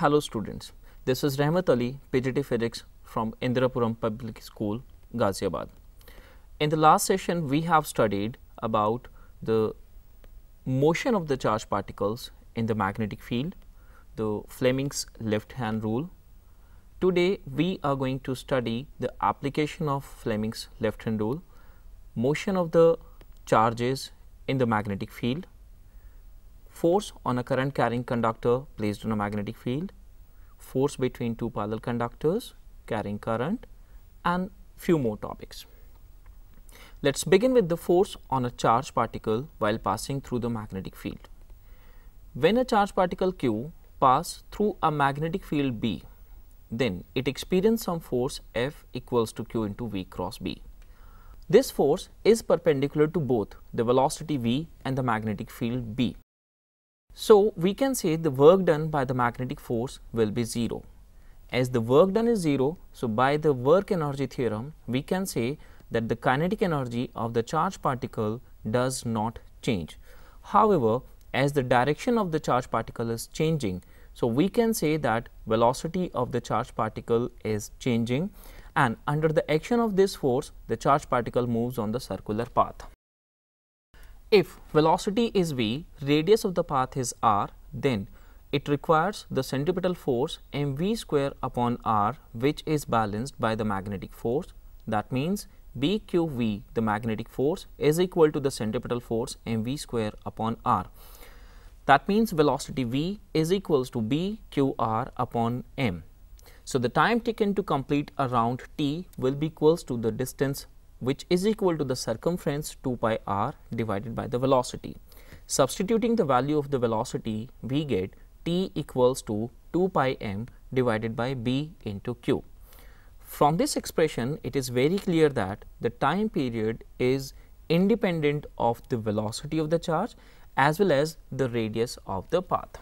Hello students, this is Rahmat Ali, PGT Physics from Indirapuram Public School, Ghaziabad. In the last session, we have studied about the motion of the charged particles in the magnetic field, the Fleming's left hand rule. Today, we are going to study the application of Fleming's left hand rule, motion of the charges in the magnetic field, force on a current carrying conductor placed on a magnetic field force between two parallel conductors, carrying current and few more topics. Let's begin with the force on a charged particle while passing through the magnetic field. When a charged particle Q pass through a magnetic field B, then it experiences some force F equals to Q into V cross B. This force is perpendicular to both the velocity V and the magnetic field B. So, we can say the work done by the magnetic force will be 0. As the work done is 0, so by the work energy theorem, we can say that the kinetic energy of the charge particle does not change. However, as the direction of the charge particle is changing, so we can say that velocity of the charge particle is changing and under the action of this force, the charge particle moves on the circular path. If velocity is v, radius of the path is r, then it requires the centripetal force mv square upon r which is balanced by the magnetic force. That means bqv, the magnetic force is equal to the centripetal force mv square upon r. That means velocity v is equals to bqr upon m. So, the time taken to complete a round t will be equals to the distance which is equal to the circumference 2 pi r divided by the velocity. Substituting the value of the velocity, we get t equals to 2 pi m divided by b into q. From this expression, it is very clear that the time period is independent of the velocity of the charge as well as the radius of the path.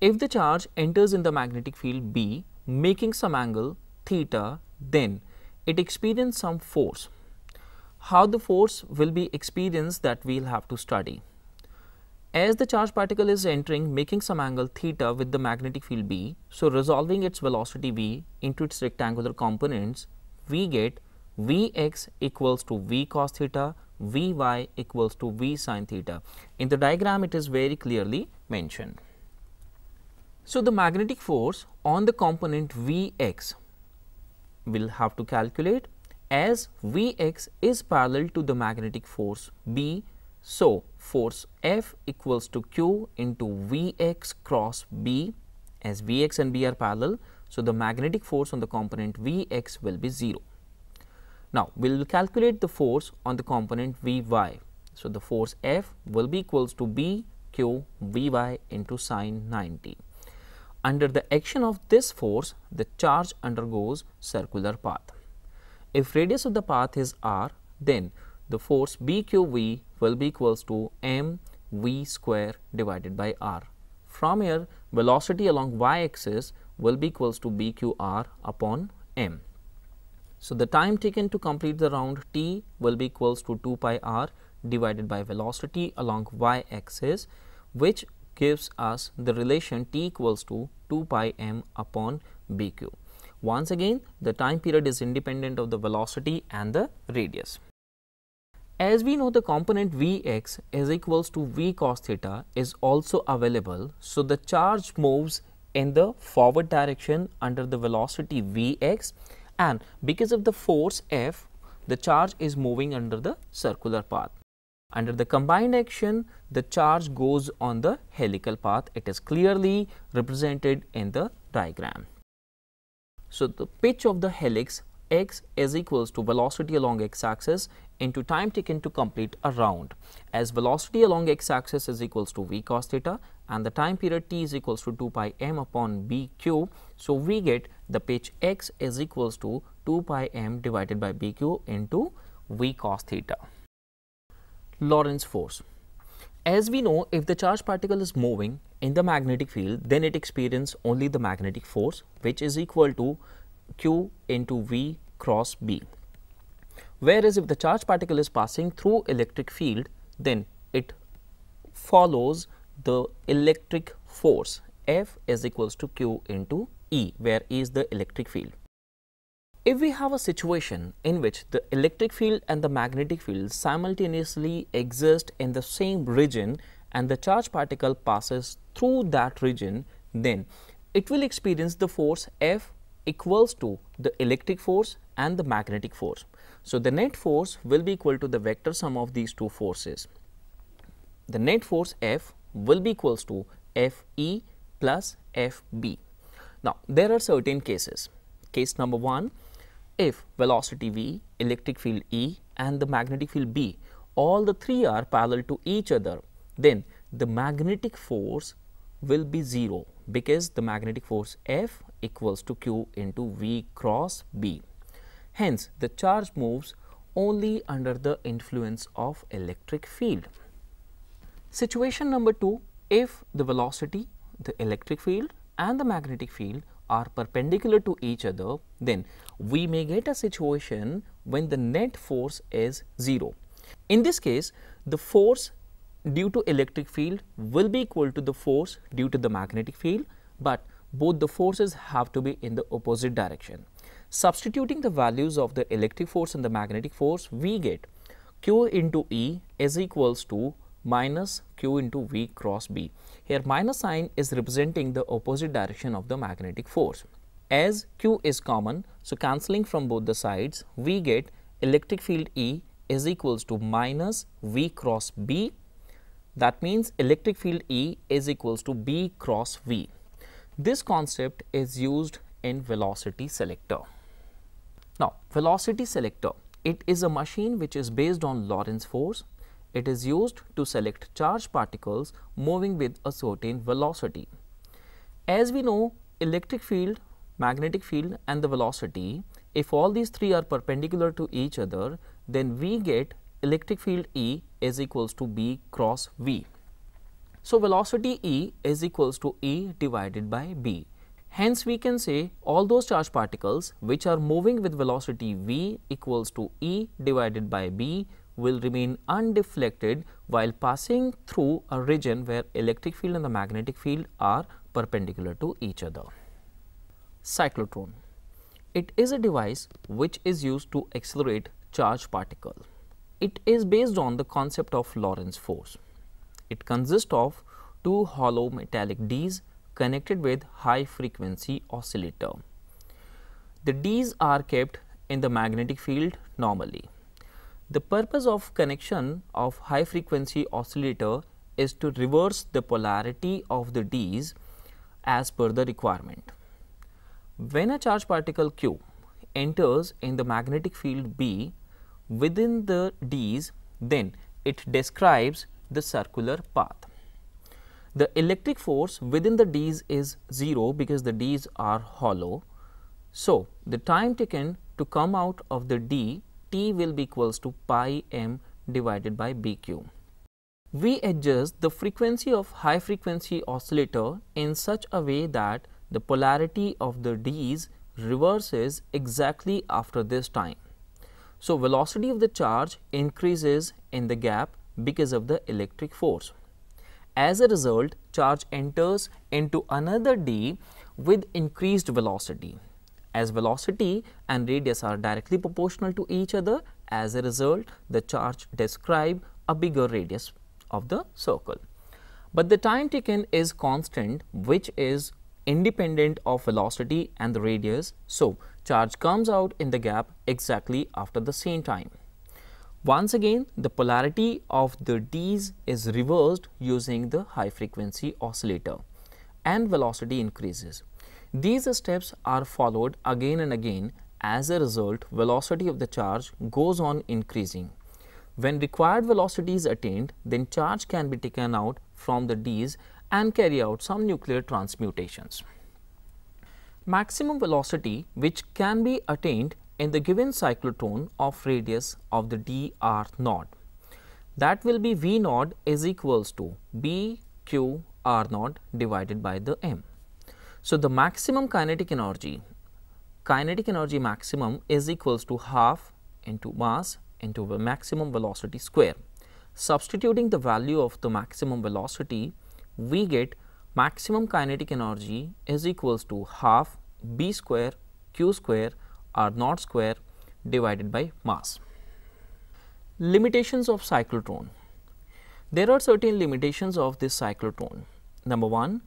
If the charge enters in the magnetic field B making some angle theta, then it experienced some force. How the force will be experienced that we will have to study. As the charged particle is entering making some angle theta with the magnetic field B, so resolving its velocity V into its rectangular components, we get Vx equals to V cos theta, Vy equals to V sin theta. In the diagram it is very clearly mentioned. So, the magnetic force on the component Vx will have to calculate as Vx is parallel to the magnetic force B. So, force F equals to Q into Vx cross B as Vx and B are parallel. So, the magnetic force on the component Vx will be 0. Now, we will calculate the force on the component Vy. So, the force F will be equals to B Q Vy into sine 90. Under the action of this force, the charge undergoes circular path. If radius of the path is r, then the force BQV will be equals to m v square divided by r. From here, velocity along y axis will be equals to BQR upon m. So, the time taken to complete the round t will be equals to 2 pi r divided by velocity along y axis, which gives us the relation t equals to 2 pi m upon bq. Once again, the time period is independent of the velocity and the radius. As we know the component Vx is equals to V cos theta is also available. So, the charge moves in the forward direction under the velocity Vx and because of the force F, the charge is moving under the circular path. Under the combined action, the charge goes on the helical path. It is clearly represented in the diagram. So, the pitch of the helix x is equals to velocity along x axis into time taken to complete a round as velocity along x axis is equals to v cos theta and the time period t is equals to 2 pi m upon b q. So, we get the pitch x is equals to 2 pi m divided by b q into v cos theta. Lorentz force. As we know, if the charged particle is moving in the magnetic field, then it experiences only the magnetic force, which is equal to Q into V cross B. Whereas, if the charged particle is passing through electric field, then it follows the electric force F is equals to Q into E, where E is the electric field. If we have a situation in which the electric field and the magnetic field simultaneously exist in the same region and the charge particle passes through that region, then it will experience the force F equals to the electric force and the magnetic force. So, the net force will be equal to the vector sum of these two forces. The net force F will be equals to F E plus F B. Now, there are certain cases. Case number 1, if velocity v, electric field E and the magnetic field B all the three are parallel to each other, then the magnetic force will be 0 because the magnetic force F equals to Q into V cross B. Hence, the charge moves only under the influence of electric field. Situation number 2, if the velocity, the electric field and the magnetic field are perpendicular to each other, then we may get a situation when the net force is 0. In this case, the force due to electric field will be equal to the force due to the magnetic field, but both the forces have to be in the opposite direction. Substituting the values of the electric force and the magnetic force, we get Q into E is equals to minus q into V cross B. Here minus sign is representing the opposite direction of the magnetic force. As q is common, so cancelling from both the sides, we get electric field E is equals to minus V cross B. That means electric field E is equals to B cross V. This concept is used in velocity selector. Now, velocity selector, it is a machine which is based on Lorentz force it is used to select charged particles moving with a certain velocity. As we know, electric field, magnetic field and the velocity, if all these three are perpendicular to each other, then we get electric field E is equals to B cross V. So, velocity E is equals to E divided by B. Hence, we can say all those charged particles which are moving with velocity V equals to E divided by B will remain undeflected while passing through a region where electric field and the magnetic field are perpendicular to each other. Cyclotron. It is a device which is used to accelerate charged particle. It is based on the concept of Lorentz force. It consists of two hollow metallic Ds connected with high frequency oscillator. The Ds are kept in the magnetic field normally. The purpose of connection of high frequency oscillator is to reverse the polarity of the D's as per the requirement. When a charge particle Q enters in the magnetic field B within the D's, then it describes the circular path. The electric force within the D's is 0 because the D's are hollow. So, the time taken to come out of the D t will be equals to pi m divided by bq. We adjust the frequency of high frequency oscillator in such a way that the polarity of the d's reverses exactly after this time. So, velocity of the charge increases in the gap because of the electric force. As a result, charge enters into another d with increased velocity. As velocity and radius are directly proportional to each other, as a result, the charge describe a bigger radius of the circle. But the time taken is constant, which is independent of velocity and the radius. So, charge comes out in the gap exactly after the same time. Once again, the polarity of the D's is reversed using the high frequency oscillator and velocity increases. These steps are followed again and again. As a result, velocity of the charge goes on increasing. When required velocity is attained, then charge can be taken out from the Ds and carry out some nuclear transmutations. Maximum velocity which can be attained in the given cyclotron of radius of the dr naught. That will be V naught is equals to B q r naught divided by the m. So, the maximum kinetic energy, kinetic energy maximum is equals to half into mass into the maximum velocity square. Substituting the value of the maximum velocity, we get maximum kinetic energy is equals to half b square q square r naught square divided by mass. Limitations of cyclotron. There are certain limitations of this cyclotron. Number 1,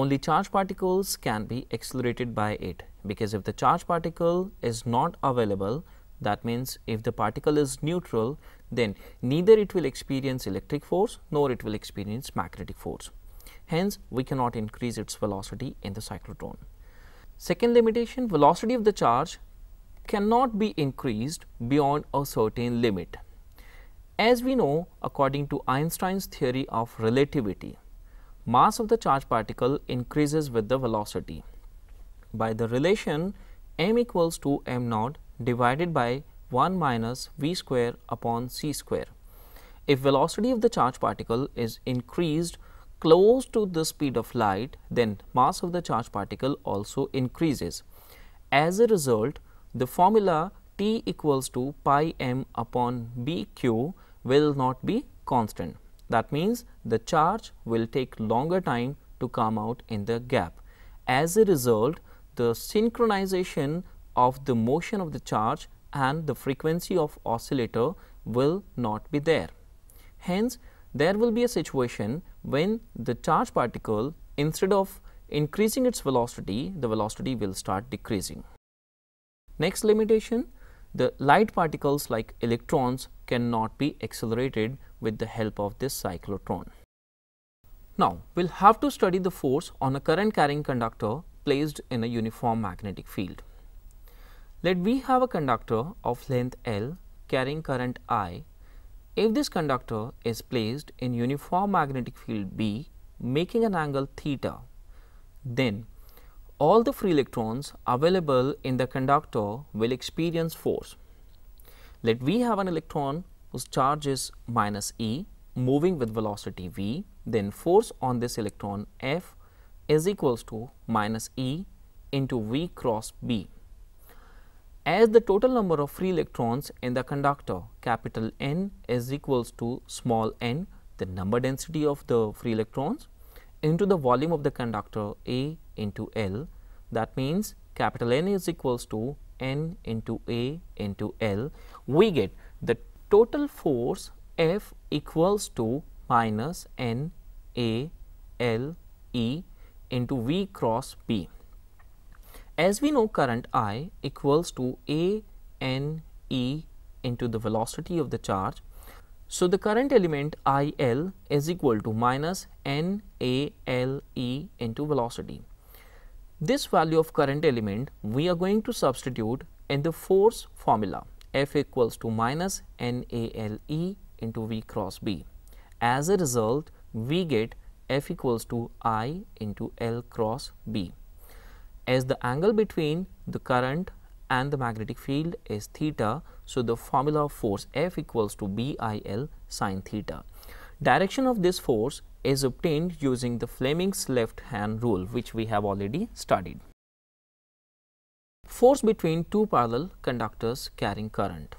only charge particles can be accelerated by it because if the charge particle is not available that means if the particle is neutral then neither it will experience electric force nor it will experience magnetic force. Hence, we cannot increase its velocity in the cyclotron. Second limitation velocity of the charge cannot be increased beyond a certain limit. As we know according to Einstein's theory of relativity mass of the charge particle increases with the velocity by the relation m equals to m naught divided by 1 minus v square upon c square. If velocity of the charge particle is increased close to the speed of light, then mass of the charge particle also increases. As a result, the formula T equals to pi m upon b q will not be constant. That means the charge will take longer time to come out in the gap. As a result, the synchronization of the motion of the charge and the frequency of oscillator will not be there. Hence, there will be a situation when the charge particle instead of increasing its velocity, the velocity will start decreasing. Next limitation the light particles like electrons cannot be accelerated with the help of this cyclotron. Now, we will have to study the force on a current carrying conductor placed in a uniform magnetic field. Let we have a conductor of length L carrying current I. If this conductor is placed in uniform magnetic field B making an angle theta, then all the free electrons available in the conductor will experience force. Let V have an electron whose charge is minus E moving with velocity V, then force on this electron F is equals to minus E into V cross B. As the total number of free electrons in the conductor capital N is equals to small n, the number density of the free electrons into the volume of the conductor A into L that means capital N is equals to N into A into L we get the total force F equals to minus N A L E into V cross B. As we know current I equals to A N E into the velocity of the charge so, the current element I L is equal to minus N A L E into velocity. This value of current element we are going to substitute in the force formula F equals to minus N A L E into V cross B. As a result, we get F equals to I into L cross B. As the angle between the current and the magnetic field is theta. So, the formula of force F equals to BIL sine theta. Direction of this force is obtained using the Fleming's left hand rule which we have already studied. Force between two parallel conductors carrying current.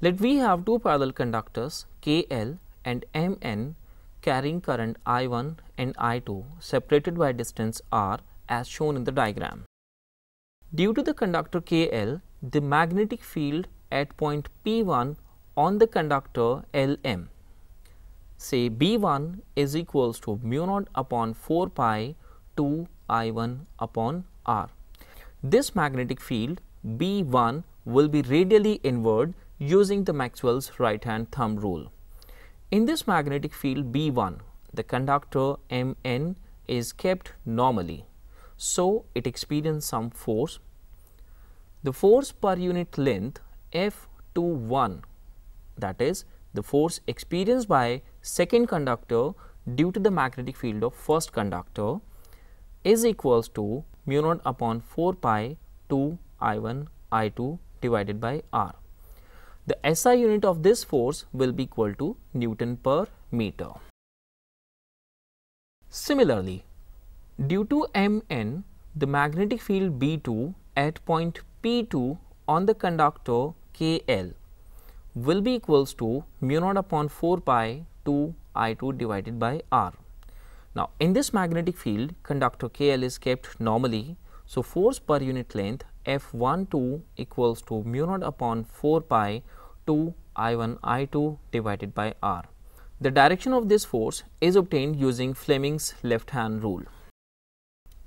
Let we have two parallel conductors KL and MN carrying current I1 and I2 separated by distance R as shown in the diagram. Due to the conductor KL, the magnetic field at point P1 on the conductor Lm, say B1 is equals to mu naught upon 4 pi 2 I1 upon R. This magnetic field B1 will be radially inward using the Maxwell's right hand thumb rule. In this magnetic field B1, the conductor Mn is kept normally. So, it experienced some force. The force per unit length F to 1 that is the force experienced by second conductor due to the magnetic field of first conductor is equals to mu naught upon 4 pi 2 I 1 I 2 divided by R. The SI unit of this force will be equal to Newton per meter. Similarly, Due to Mn, the magnetic field B2 at point P2 on the conductor KL will be equals to mu naught upon 4 pi 2 I2 divided by R. Now, in this magnetic field, conductor KL is kept normally. So, force per unit length F12 equals to mu naught upon 4 pi 2 I1 I2 divided by R. The direction of this force is obtained using Fleming's left hand rule.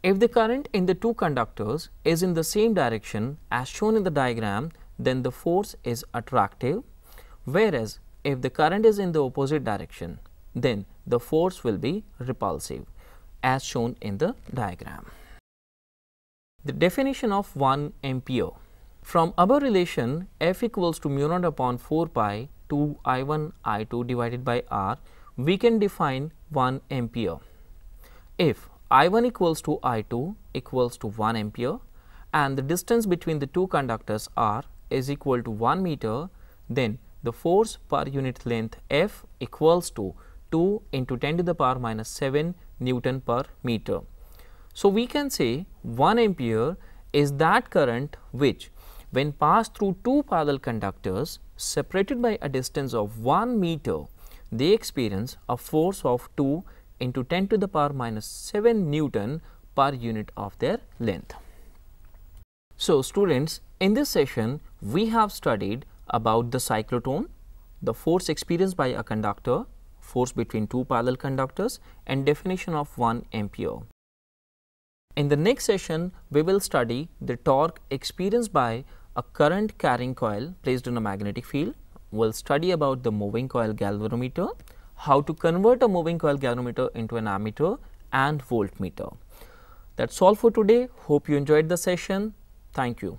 If the current in the two conductors is in the same direction as shown in the diagram, then the force is attractive, whereas if the current is in the opposite direction, then the force will be repulsive as shown in the diagram. The definition of 1 MPO. From above relation F equals to mu naught upon 4 pi 2 I 1 I 2 divided by R, we can define 1 MPO if I1 equals to I2 equals to 1 ampere and the distance between the two conductors R is equal to 1 meter, then the force per unit length F equals to 2 into 10 to the power minus 7 Newton per meter. So, we can say 1 ampere is that current which when passed through two parallel conductors separated by a distance of 1 meter, they experience a force of 2 into 10 to the power minus 7 Newton per unit of their length. So, students in this session we have studied about the cyclotron, the force experienced by a conductor, force between two parallel conductors and definition of 1 ampere. In the next session, we will study the torque experienced by a current carrying coil placed in a magnetic field. We will study about the moving coil galvanometer how to convert a moving coil galvanometer into an ammeter and voltmeter. That's all for today. Hope you enjoyed the session. Thank you.